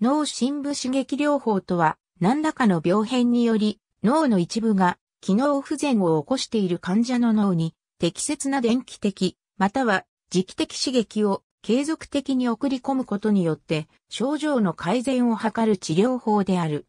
脳深部刺激療法とは、何らかの病変により、脳の一部が機能不全を起こしている患者の脳に、適切な電気的、または磁気的刺激を継続的に送り込むことによって、症状の改善を図る治療法である。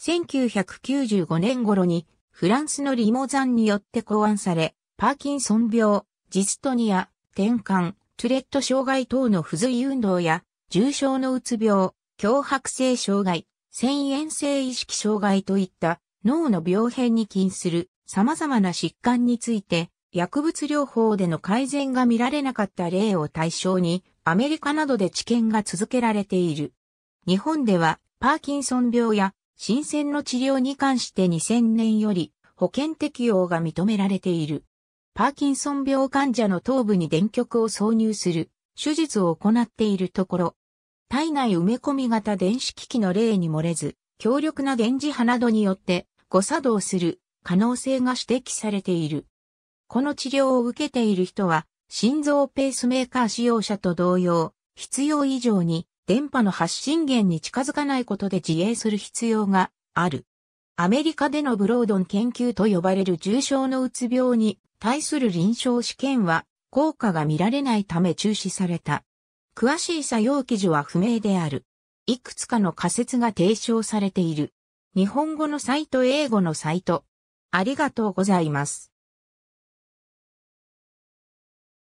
1995年頃に、フランスのリモザンによって考案され、パーキンソン病、ジストニア、転換、トゥレット障害等の不随運動や、重症のうつ病、強迫性障害、遷延性意識障害といった脳の病変に近する様々な疾患について薬物療法での改善が見られなかった例を対象にアメリカなどで治験が続けられている。日本ではパーキンソン病や新鮮の治療に関して2000年より保険適用が認められている。パーキンソン病患者の頭部に電極を挿入する手術を行っているところ、体内埋め込み型電子機器の例に漏れず、強力な電磁波などによって誤作動する可能性が指摘されている。この治療を受けている人は、心臓ペースメーカー使用者と同様、必要以上に電波の発信源に近づかないことで自衛する必要がある。アメリカでのブロードン研究と呼ばれる重症のうつ病に対する臨床試験は効果が見られないため中止された。詳しい作用記事は不明である。いくつかの仮説が提唱されている。日本語のサイト英語のサイト。ありがとうございます。